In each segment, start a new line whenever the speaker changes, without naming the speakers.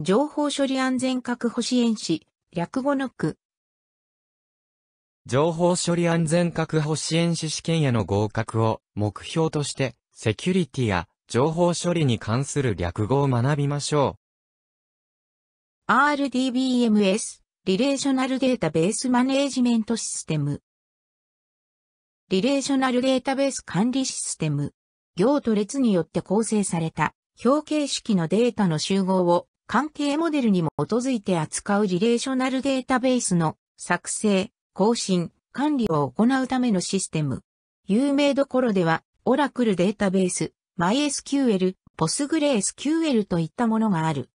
情報処理安全確保支援士、略語の区。
情報処理安全確保支援士試験への合格を目標として、セキュリティや情報処理に関する略語を学びましょ
う。RDBMS、リレーショナルデータベースマネージメントシステム。リレーショナルデータベース管理システム。行と列によって構成された表形式のデータの集合を関係モデルに基づいて扱うリレーショナルデータベースの作成、更新、管理を行うためのシステム。有名どころでは、オラクルデータベース、MySQL、PostgreSQL といったものがある。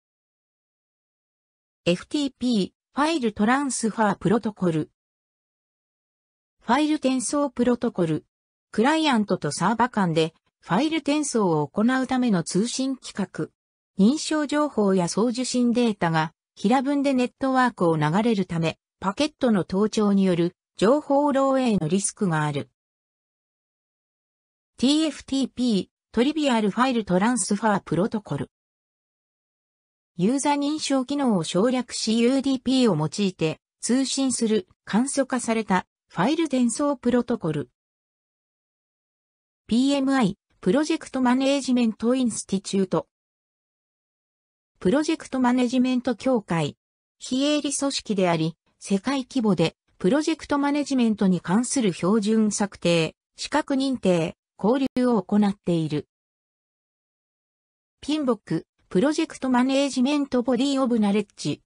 FTP、ファイルトランスファープロトコル。ファイル転送プロトコル。クライアントとサーバ間でファイル転送を行うための通信規格。認証情報や送受信データが平分でネットワークを流れるため、パケットの盗聴による情報漏洩のリスクがある。TFTP トリビアルファイルトランスファープロトコル。ユーザ認証機能を省略し UDP を用いて通信する簡素化されたファイル転送プロトコル。PMI プロジェクトマネージメントインスティチュートプロジェクトマネジメント協会。非営利組織であり、世界規模でプロジェクトマネジメントに関する標準策定、資格認定、交流を行っている。ピンボック、プロジェクトマネージメントボディオブナレッジ。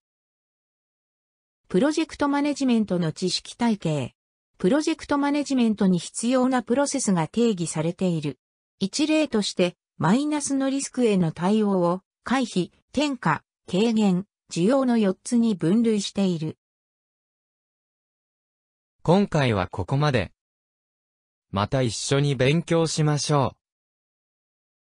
プロジェクトマネジメントの知識体系。プロジェクトマネジメントに必要なプロセスが定義されている。一例として、マイナスのリスクへの対応を回避、転嫁、軽減、需要の4つに分類している。
今回はここまで。また一緒に勉強しましょう。